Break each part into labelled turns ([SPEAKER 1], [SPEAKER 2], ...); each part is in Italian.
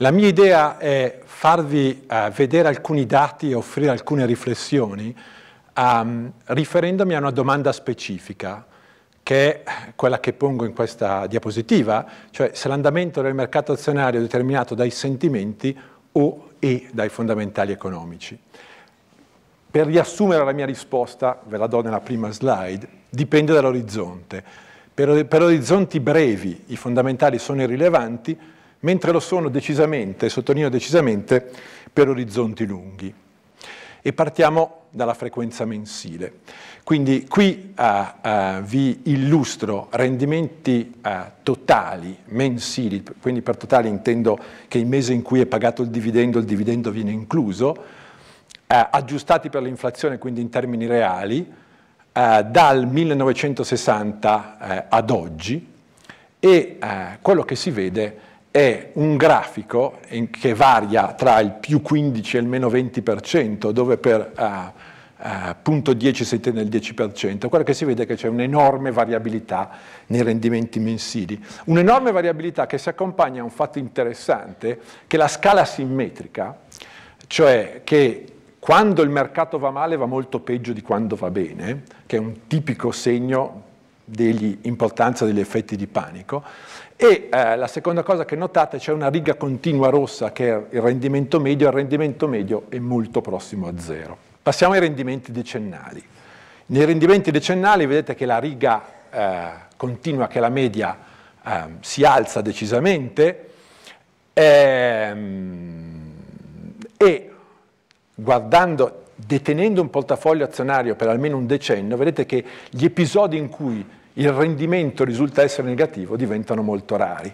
[SPEAKER 1] La mia idea è farvi eh, vedere alcuni dati e offrire alcune riflessioni um, riferendomi a una domanda specifica che è quella che pongo in questa diapositiva, cioè se l'andamento del mercato azionario è determinato dai sentimenti o e dai fondamentali economici. Per riassumere la mia risposta, ve la do nella prima slide, dipende dall'orizzonte. Per, per orizzonti brevi i fondamentali sono irrilevanti, mentre lo sono decisamente, sottolineo decisamente, per orizzonti lunghi. E partiamo dalla frequenza mensile. Quindi qui uh, uh, vi illustro rendimenti uh, totali mensili, quindi per totale intendo che il mese in cui è pagato il dividendo, il dividendo viene incluso, aggiustati per l'inflazione, quindi in termini reali, dal 1960 eh, ad oggi e quello che si vede è è un grafico che varia tra il più 15 e il meno 20%, dove per uh, eh, uh, eh, punto 10 si tende il 10%, quello che si vede è che c'è un'enorme variabilità nei rendimenti mensili, un'enorme variabilità che si accompagna a un fatto interessante, che è la scala simmetrica, cioè che quando il mercato va male va molto peggio di quando va bene, che è un tipico segno dell'importanza degli effetti di panico. E eh, la seconda cosa che notate c'è una riga continua rossa che è il rendimento medio, il rendimento medio è molto prossimo a zero. Passiamo ai rendimenti decennali. Nei rendimenti decennali vedete che la riga eh, continua, che è la media eh, si alza decisamente ehm, e guardando detenendo un portafoglio azionario per almeno un decennio, vedete che gli episodi in cui il rendimento risulta essere negativo diventano molto rari.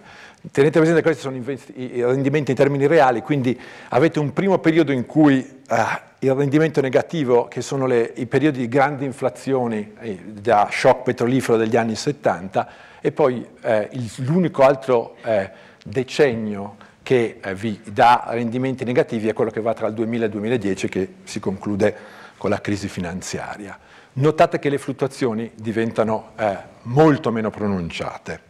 [SPEAKER 1] Tenete presente che questi sono i rendimenti in termini reali, quindi avete un primo periodo in cui ah, il rendimento è negativo, che sono le, i periodi di grandi inflazioni eh, da shock petrolifero degli anni 70, e poi eh, l'unico altro eh, decennio che eh, vi dà rendimenti negativi è quello che va tra il 2000 e il 2010 che si conclude con la crisi finanziaria. Notate che le fluttuazioni diventano eh, molto meno pronunciate.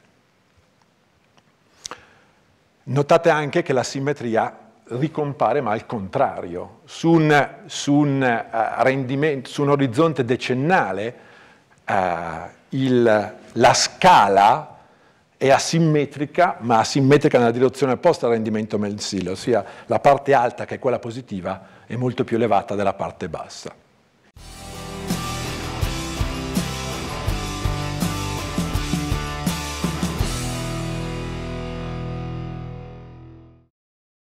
[SPEAKER 1] Notate anche che la simmetria ricompare ma al contrario, su un, su un, uh, su un orizzonte decennale uh, il, la scala è asimmetrica, ma asimmetrica nella direzione opposta al rendimento mensile, ossia la parte alta, che è quella positiva, è molto più elevata della parte bassa.